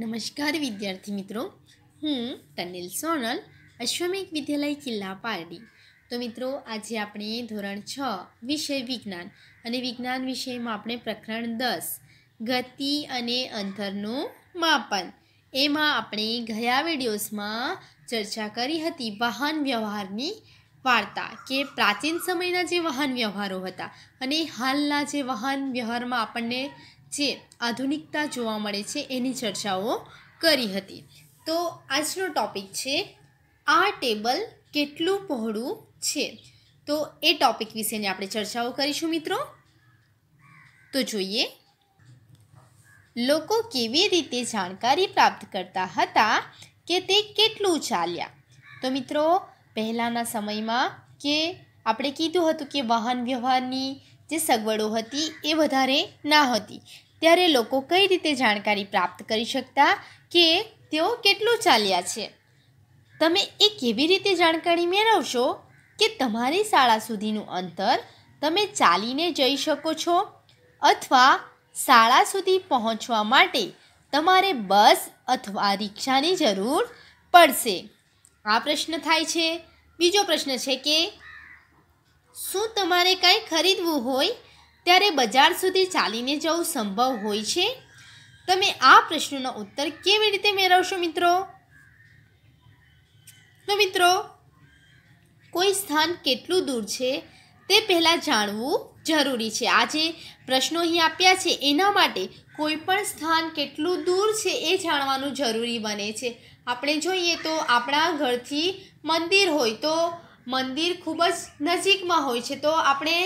નમસ્કાર વિદ્યાર્થી મિત્રો હું ટનિલ સોનલ અશ્વમિક વિદ્યાલય કિલ્લા પારડી તો મિત્રો આજે આપણે ધોરણ છ વિષય વિજ્ઞાન અને વિજ્ઞાન વિષયમાં આપણે પ્રકરણ દસ ગતિ અને અંતરનું માપન એમાં આપણે ગયા વિડીયોઝમાં ચર્ચા કરી હતી વાહન વ્યવહારની વાર્તા કે પ્રાચીન સમયના જે વાહન વ્યવહારો હતા અને હાલના જે વાહન વ્યવહારમાં આપણને જે આધુનિકતા જોવા મળે છે એની ચર્ચાઓ કરી હતી તો આજનો ટોપિક છે આ ટેબલ કેટલું પહોળું છે તો એ ટોપિક વિશેની આપણે ચર્ચાઓ કરીશું મિત્રો તો જોઈએ લોકો કેવી રીતે જાણકારી પ્રાપ્ત કરતા હતા કે તે કેટલું ચાલ્યા તો મિત્રો પહેલાંના સમયમાં કે આપણે કીધું હતું કે વાહન વ્યવહારની જે સગવડો હતી એ વધારે ના હતી ત્યારે લોકો કઈ રીતે જાણકારી પ્રાપ્ત કરી શકતા કે તેઓ કેટલું ચાલ્યા છે તમે એ કેવી રીતે જાણકારી મેળવશો કે તમારી શાળા સુધીનું અંતર તમે ચાલીને જઈ શકો છો અથવા શાળા સુધી પહોંચવા માટે તમારે બસ અથવા રિક્ષાની જરૂર પડશે આ પ્રશ્ન થાય છે બીજો પ્રશ્ન છે કે શું તમારે કાંઈ ખરીદવું હોય ત્યારે બજાર સુધી ચાલીને જવું સંભવ હોય છે તમે આ પ્રશ્નનો ઉત્તર કેવી રીતે મેળવશો મિત્રો તો મિત્રો કોઈ સ્થાન કેટલું દૂર છે તે પહેલાં જાણવું જરૂરી છે આજે પ્રશ્નો અહીં આપ્યા છે એના માટે કોઈ પણ સ્થાન કેટલું દૂર છે એ જાણવાનું જરૂરી બને છે આપણે જોઈએ તો આપણા ઘરથી મંદિર હોય તો મંદિર ખૂબ જ નજીકમાં હોય છે તો આપણે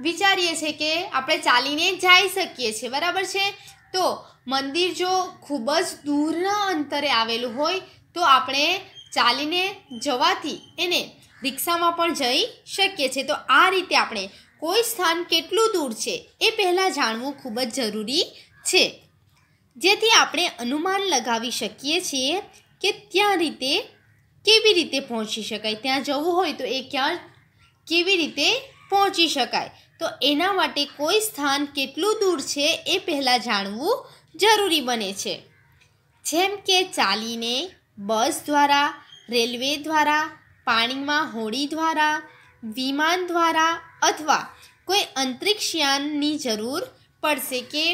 વિચારીએ છીએ કે આપણે ચાલીને જઈ શકીએ છીએ બરાબર છે તો મંદિર જો ખૂબ જ દૂરના અંતરે આવેલું હોય તો આપણે ચાલીને જવાથી એને રિક્ષામાં પણ જઈ શકીએ છીએ તો આ રીતે આપણે કોઈ સ્થાન કેટલું દૂર છે એ પહેલાં જાણવું ખૂબ જ જરૂરી છે જેથી આપણે અનુમાન લગાવી શકીએ છીએ કે ત્યાં રીતે કેવી રીતે પહોંચી શકાય ત્યાં જવું હોય તો એ ક્યાં કેવી રીતે પહોંચી શકાય તો એના માટે કોઈ સ્થાન કેટલું દૂર છે એ પહેલાં જાણવું જરૂરી બને છે જેમ કે ચાલીને બસ દ્વારા રેલવે દ્વારા પાણીમાં હોડી દ્વારા વિમાન દ્વારા અથવા કોઈ અંતરિક્ષયાનની જરૂર પડશે કે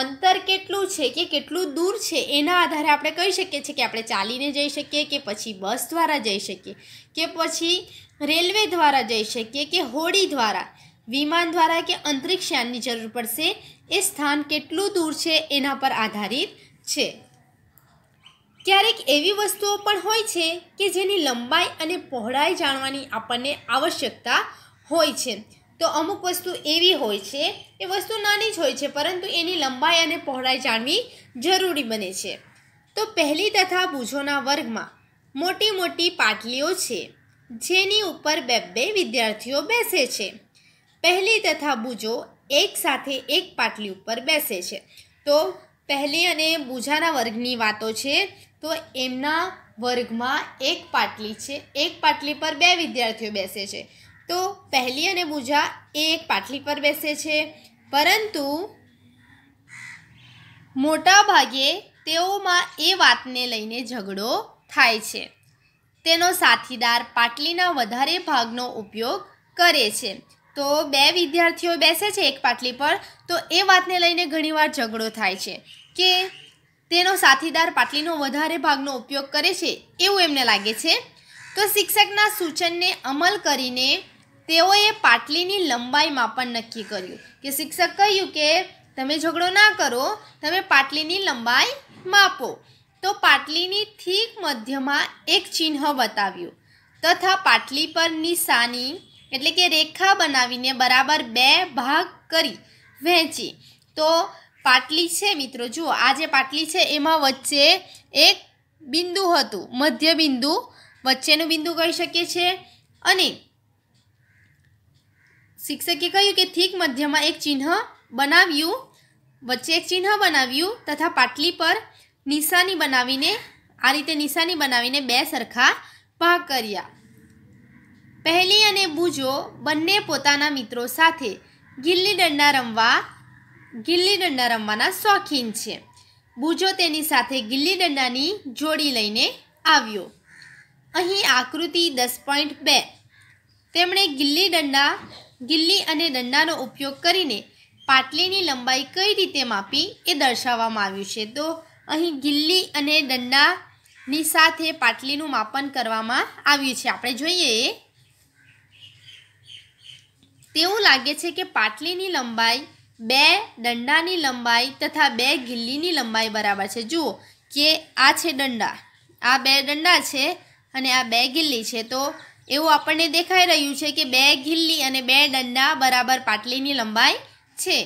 અંતર કેટલું છે કે કેટલું દૂર છે એના આધારે આપણે કહી શકીએ છીએ કે આપણે ચાલીને જઈ શકીએ કે પછી બસ દ્વારા જઈ શકીએ કે પછી રેલવે દ્વારા જઈ શકીએ કે હોડી દ્વારા વિમાન દ્વારા કે અંતરિક્ષયાનની જરૂર પડશે એ સ્થાન કેટલું દૂર છે એના પર આધારિત છે ક્યારેક એવી વસ્તુઓ પણ હોય છે કે જેની લંબાઈ અને પહોળાઈ જાણવાની આપણને આવશ્યકતા હોય છે તો અમુક વસ્તુ એવી હોય છે એ વસ્તુ નાની જ હોય છે પરંતુ એની લંબાઈ અને પહોળાઈ જાણવી જરૂરી બને છે તો પહેલી તથા બુઝોના વર્ગમાં મોટી મોટી પાટલીઓ છે જેની ઉપર બે બે વિદ્યાર્થીઓ બેસે છે પહેલી તથા બુજો એક સાથે એક પાટલી ઉપર બેસે છે તો પહેલી અને બુજાના વર્ગની વાતો છે તો એમના વર્ગમાં એક પાટલી છે એક પાટલી પર બે વિદ્યાર્થીઓ બેસે છે તો પહેલી અને બુજા એ એક પાટલી પર બેસે છે પરંતુ મોટા ભાગે તેઓમાં એ વાતને લઈને ઝઘડો થાય છે તેનો સાથીદાર પાટલીના વધારે ભાગનો ઉપયોગ કરે છે તો બે વિદ્યાર્થીઓ બેસે છે એક પાટલી પર તો એ વાતને લઈને ઘણીવાર ઝઘડો થાય છે કે તેનો સાથીદાર પાટલીનો વધારે ભાગનો ઉપયોગ કરે છે એવું એમને લાગે છે તો શિક્ષકના સૂચનને અમલ કરીને તેઓએ પાટલીની લંબાઈમાં પણ નક્કી કર્યું કે શિક્ષક કહ્યું કે તમે ઝઘડો ના કરો તમે પાટલીની લંબાઈ માપો તો પાટલીની થીક મધ્યમાં એક ચિહ્ન બતાવ્યું તથા પાટલી પર નિશાની એટલે કે રેખા બનાવીને બરાબર બે ભાગ કરી વહેંચી તો પાટલી છે મિત્રો જુઓ આ જે પાટલી છે એમાં વચ્ચે એક બિંદુ હતું મધ્ય બિંદુ વચ્ચેનું બિંદુ કહી શકીએ છીએ અને શિક્ષકે કહ્યું કે થીક મધ્યમાં એક ચિહ્ન બનાવ્યું વચ્ચે એક ચિહ્ન બનાવ્યું તથા પાટલી પર નિશાની બનાવીને આ રીતે નિશાની બનાવીને બે સરખા ભાગ કર્યા પહેલી અને બુજો બંને પોતાના મિત્રો સાથે ગિલ્લી દંડા રમવા ગિલ્લી દંડા રમવાના શોખીન છે બુજો તેની સાથે ગિલ્લી દંડાની જોડી લઈને આવ્યો અહીં આકૃતિ દસ પોઈન્ટ બે તેમણે ગિલ્લી દંડા ગિલ્લી અને દંડાનો ઉપયોગ કરીને પાટલીની લંબાઈ કઈ રીતે માપી એ દર્શાવવામાં આવ્યું છે તો અહીં ગિલ્લી અને દંડાની સાથે પાટલીનું માપન કરવામાં આવ્યું છે આપણે જોઈએ તેવું લાગે છે કે પાટલીની લંબાઈ બે દંડાની લંબાઈ તથા બે ગિલ્લીની લંબાઈ બરાબર છે જુઓ કે આ છે દંડા આ બે દંડા છે અને આ બે ગિલ્લી છે તો એવું આપણને દેખાઈ રહ્યું છે કે બે ગિલ્લી અને બે દંડા બરાબર પાટલીની લંબાઈ છે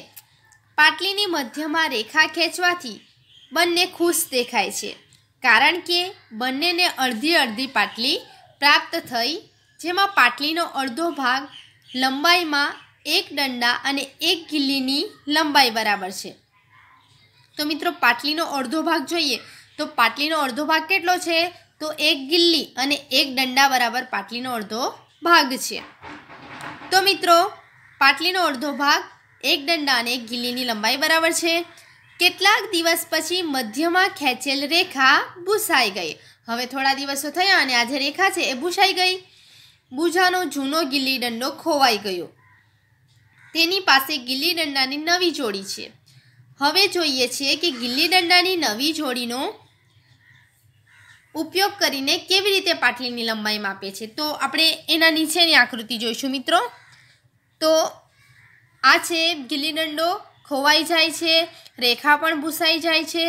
પાટલીની મધ્યમાં રેખા ખેંચવાથી બંને ખુશ દેખાય છે કારણ કે બંનેને અડધી અડધી પાટલી પ્રાપ્ત થઈ જેમાં પાટલીનો અડધો ભાગ લંબાઈમાં એક દંડા અને એક ગિલ્લીની લંબાઈ બરાબર છે તો મિત્રો પાટલીનો અડધો ભાગ જોઈએ તો પાટલીનો અડધો ભાગ કેટલો છે તો એક ગિલ્લી અને એક દંડા બરાબર પાટલીનો અડધો ભાગ છે તો મિત્રો પાટલીનો અડધો ભાગ એક દંડા અને એક ગિલ્લીની લંબાઈ બરાબર છે કેટલાક દિવસ પછી મધ્યમાં ખેંચેલ રેખા ભૂસાઈ ગઈ હવે થોડા દિવસો થયા અને આજે રેખા છે એ ભૂસાઈ ગઈ બુજાનો જૂનો ગિલ્લી દંડો ખોવાઈ ગયો તેની પાસે ગિલ્લી દંડાની નવી જોડી છે હવે જોઈએ છીએ કે ગિલ્લી દંડાની નવી જોડીનો ઉપયોગ કરીને કેવી રીતે પાટલીની લંબાઈ માપે છે તો આપણે એના નીચેની આકૃતિ જોઈશું મિત્રો તો આ છે ગિલ્લી દંડો ખોવાઈ જાય છે રેખા પણ ભૂસાઈ જાય છે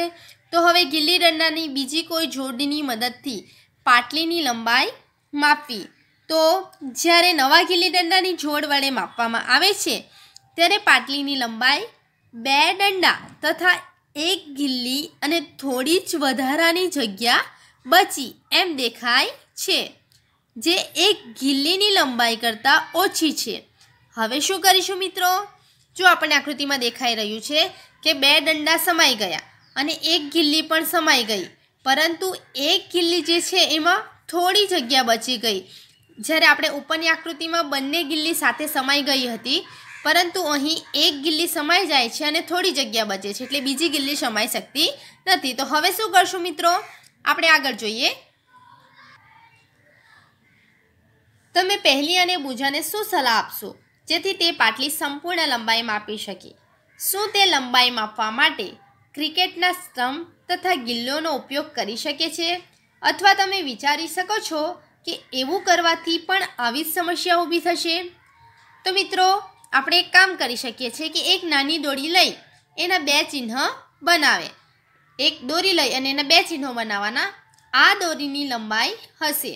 તો હવે ગિલ્લી દંડાની બીજી કોઈ જોડની મદદથી પાટલીની લંબાઈ માપવી તો જ્યારે નવા ગિલ્લી દંડાની જોડ વડે માપવામાં આવે છે ત્યારે પાટલીની લંબાઈ બે દંડા તથા એક ગિલ્લી અને થોડી જ વધારાની જગ્યા બચી એમ દેખાય છે જે એક ગિલ્લીની લંબાઈ કરતાં ઓછી છે હવે શું કરીશું મિત્રો જો આપણને આકૃતિમાં દેખાઈ રહ્યું છે કે બે દંડા સમાઈ ગયા અને એક ગિલ્લી પણ સમાઈ ગઈ પરંતુ એક ગિલ્લી જે છે એમાં થોડી જગ્યા બચી ગઈ જ્યારે આપણે ઉપરની આકૃતિમાં બંને ગિલ્લી સાથે સમાઈ ગઈ હતી પરંતુ અહીં એક ગિલ્લી સમાઈ જાય છે અને થોડી જગ્યા બચે છે એટલે બીજી ગિલ્લી સમાઈ શકતી નથી તો હવે શું કરશું મિત્રો આપણે આગળ જોઈએ તમે પહેલી અને બુજાને શું સલાહ આપશો જેથી તે પાટલી સંપૂર્ણ લંબાઈ માપી શકે શું તે લંબાઈ માપવા માટે ક્રિકેટના સ્તંભ તથા ગિલ્લોનો ઉપયોગ કરી શકે છે અથવા તમે વિચારી શકો છો કે એવું કરવાથી પણ આવી જ સમસ્યા ઊભી થશે તો મિત્રો આપણે એક કામ કરી શકીએ છીએ કે એક નાની દોરી લઈ એના બે ચિહ્ન બનાવે એક દોરી લઈ અને એના બે ચિહ્નો બનાવવાના આ દોરીની લંબાઈ હશે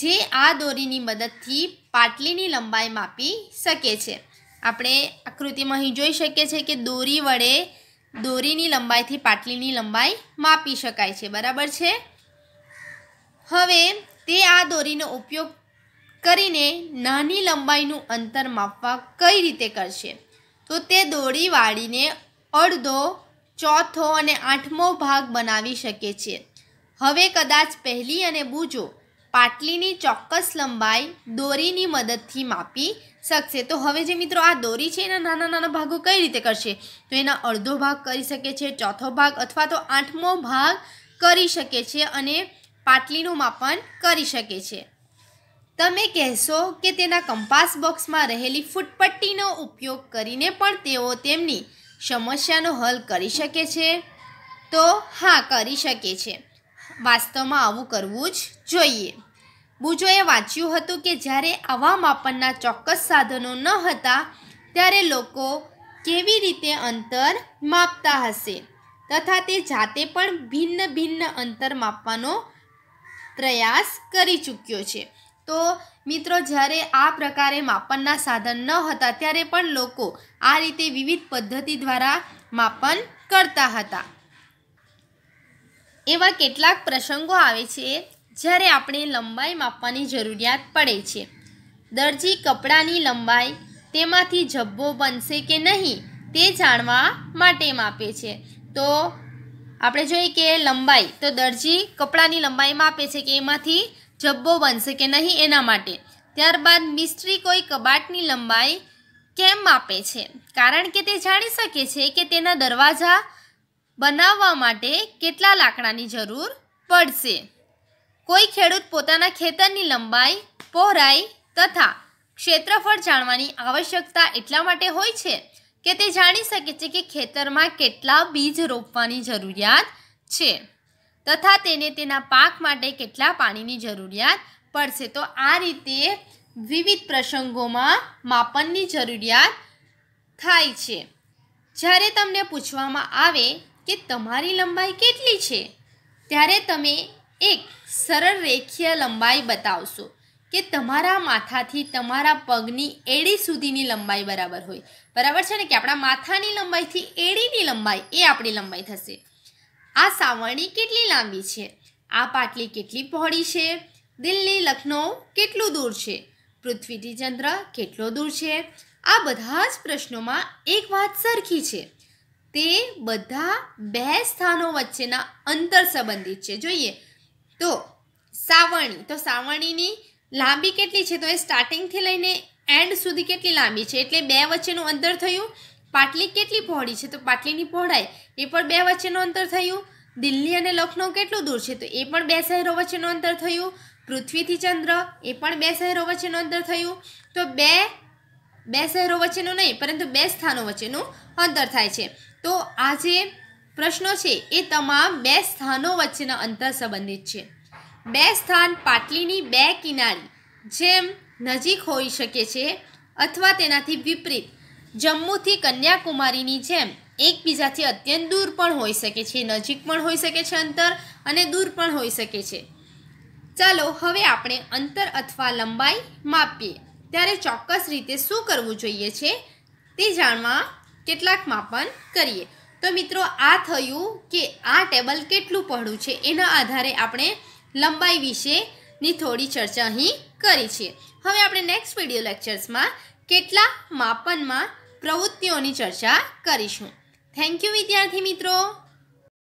જે આ દોરીની મદદથી પાટલીની લંબાઈ માપી શકે છે આપણે આકૃતિમાં અહીં જોઈ શકીએ છીએ કે દોરી વડે દોરીની લંબાઈથી પાટલીની લંબાઈ માપી શકાય છે બરાબર છે હવે તે આ દોરીનો ઉપયોગ કરીને નાની લંબાઈનું અંતર માપવા કઈ રીતે કરશે તો તે દોરી વાળીને અડધો ચોથો અને આઠમો ભાગ બનાવી શકે છે હવે કદાચ પહેલી અને બૂજો પાટલીની ચોક્કસ લંબાઈ દોરીની મદદથી માપી શકશે તો હવે જે મિત્રો આ દોરી છે એના નાના નાના ભાગો કઈ રીતે કરશે તો એના અડધો ભાગ કરી શકે છે ચોથો ભાગ અથવા તો આઠમો ભાગ કરી શકે છે અને પાટલીનું માપન કરી શકે છે તમે કહેશો કે તેના કંપાસ બોક્સમાં રહેલી ફૂટપટ્ટીનો ઉપયોગ કરીને પણ તેઓ તેમની સમસ્યાનો હલ કરી શકે છે તો હા કરી શકે છે વાસ્તવમાં આવું કરવું જ જોઈએ બુજોએ વાંચ્યું હતું કે જ્યારે આવા માપનના ચોક્કસ સાધનો ન હતા ત્યારે લોકો કેવી રીતે અંતર માપતા હશે તથા તે જાતે પણ ભિન્ન ભિન્ન અંતર માપવાનો પ્રયાસ કરી ચૂક્યો છે તો મિત્રો જ્યારે આ પ્રકારે માપનના સાધન ન હતા ત્યારે પણ લોકો આ રીતે વિવિધ પદ્ધતિ દ્વારા માપન કરતા હતા એવા કેટલાક પ્રસંગો આવે છે જ્યારે આપણે લંબાઈ માપવાની જરૂરિયાત પડે છે દરજી કપડાની લંબાઈ તેમાંથી જબ્બો બનશે કે નહીં તે જાણવા માટે માપે છે તો આપણે જોઈએ કે લંબાઈ તો દરજી કપડાની લંબાઈ માપે છે કે એમાંથી જબ્બો બનશે કે નહીં એના માટે ત્યારબાદ મિસ્ત્રી કોઈ કબાટની લંબાઈ કેમ માપે છે કારણ કે તે જાણી શકે છે કે તેના દરવાજા બનાવવા માટે કેટલા લાકડાની જરૂર પડશે કોઈ ખેડૂત પોતાના ખેતરની લંબાઈ પહોળાઈ તથા ક્ષેત્રફળ જાણવાની આવશ્યકતા એટલા માટે હોય છે કે તે જાણી શકે છે કે ખેતરમાં કેટલા બીજ રોપવાની જરૂરિયાત છે તથા તેને તેના પાક માટે કેટલા પાણીની જરૂરિયાત પડશે તો આ રીતે વિવિધ પ્રસંગોમાં માપનની જરૂરિયાત થાય છે જ્યારે તમને પૂછવામાં આવે કે તમારી લંબાઈ કેટલી છે ત્યારે તમે એક સરળ રેખીય લંબાઈ બતાવશો કે તમારા માથાથી તમારા પગની એડી સુધીની લંબાઈ બરાબર હોય બરાબર છે ને કે આપણા માથાની લંબાઈથી એડીની લંબાઈ એ આપણી લંબાઈ થશે આ સાવરણી કેટલી લાંબી છે આ પાટલી કેટલી પહોળી છે દિલ્હી લખનૌ કેટલું દૂર છે પૃથ્વીથી ચંદ્ર કેટલો દૂર છે આ બધા જ પ્રશ્નોમાં એક વાત સરખી છે તે બધા બે સ્થાનો વચ્ચેના અંતર સંબંધિત છે જોઈએ તો સાવરણી તો સાવરણીની લાંબી કેટલી છે તો એ સ્ટાર્ટિંગથી લઈને એન્ડ સુધી કેટલી લાંબી છે એટલે બે વચ્ચેનું અંતર થયું પાટલી કેટલી પહોળી છે તો પાટલીની પહોળાઈ એ પણ બે વચ્ચેનું અંતર થયું દિલ્હી અને લખનૌ કેટલું દૂર છે તો એ પણ બે શહેરો વચ્ચેનું અંતર થયું પૃથ્વીથી ચંદ્ર એ પણ બે શહેરો વચ્ચેનું અંતર થયું તો બે બે શહેરો વચ્ચેનું નહીં પરંતુ બે સ્થાનો વચ્ચેનું અંતર થાય છે તો આ જે પ્રશ્નો છે એ તમામ બે સ્થાનો વચ્ચેના અંતર સંબંધિત છે બે સ્થાન પાટલીની બે કિનારી જેમ નજીક હોઈ શકે છે અથવા તેનાથી વિપરીત જમ્મુથી કન્યાકુમારીની જેમ એકબીજાથી અત્યંત દૂર પણ હોઈ શકે છે નજીક પણ હોઈ શકે છે અંતર અને દૂર પણ હોઈ શકે છે ચાલો હવે આપણે અંતર અથવા લંબાઈ માપીએ ત્યારે ચોક્કસ રીતે શું કરવું જોઈએ છે તે જાણવા કેટલાક માપન કરીએ તો મિત્રો આ થયું કે આ ટેબલ કેટલું પહોળું છે એના આધારે આપણે લંબાઈ વિશેની થોડી ચર્ચા અહીં કરી છે હવે આપણે નેક્સ્ટ વિડીયો લેક્ચર્સમાં કેટલા માપનમાં પ્રવૃત્તિઓની ચર્ચા કરીશું થેન્ક યુ વિદ્યાર્થી મિત્રો